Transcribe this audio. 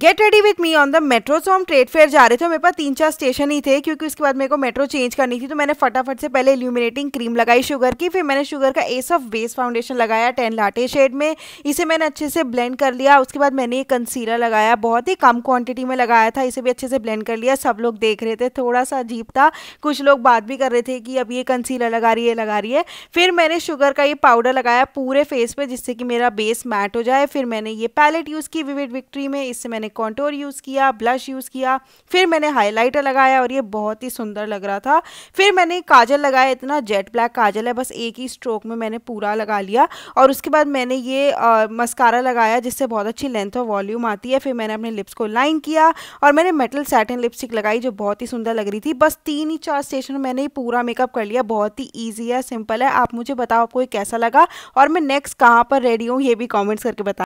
gate ready with me on the metro so हम trade fair जा रहे थे मेरे पास तीन चार स्टेशन ही थे क्योंकि उसके बाद मेरे को मेट्रो चेंज करनी थी तो मैंने फटाफट से पहले इल्यूमिनेटिंग क्रीम लगाई शुगर की फिर मैंने शुगर का एस ऑफ बेस फाउंडेशन लगाया टेन लाटे शेड में इसे मैंने अच्छे से ब्लेंड कर लिया उसके बाद मैंने ये कंसीलर लगाया बहुत ही कम क्वान्टिटी में लगाया था इसे भी अच्छे से ब्लेंड कर लिया सब लोग देख रहे थे थोड़ा सा अजीब था कुछ लोग बात भी कर रहे थे कि अब ये कंसीलर लगा रही है लगा रही है फिर मैंने शुगर का ये पाउडर लगाया पूरे फेस पर जिससे कि मेरा बेस मैट हो जाए फिर मैंने ये पैलेट यूज़ की विविड विक्ट्री में इससे मैंने मैंने कॉन्टोर यूज़ किया ब्लश यूज़ किया फिर मैंने हाईलाइटर लगाया और ये बहुत ही सुंदर लग रहा था फिर मैंने काजल लगाया इतना जेट ब्लैक काजल है बस एक ही स्ट्रोक में मैंने पूरा लगा लिया और उसके बाद मैंने ये मस्कारा लगाया जिससे बहुत अच्छी लेंथ और वॉल्यूम आती है फिर मैंने अपने लिप्स को लाइन किया और मैंने मेटल सैटिन लिपस्टिक लगाई जो बहुत ही सुंदर लग रही थी बस तीन ही चार स्टेशन में मैंने पूरा मेकअप कर लिया बहुत ही ईजी है सिंपल है आप मुझे बताओ आपको कैसा लगा और मैं नेक्स्ट कहाँ पर रेडी हूँ ये भी कॉमेंट्स करके बता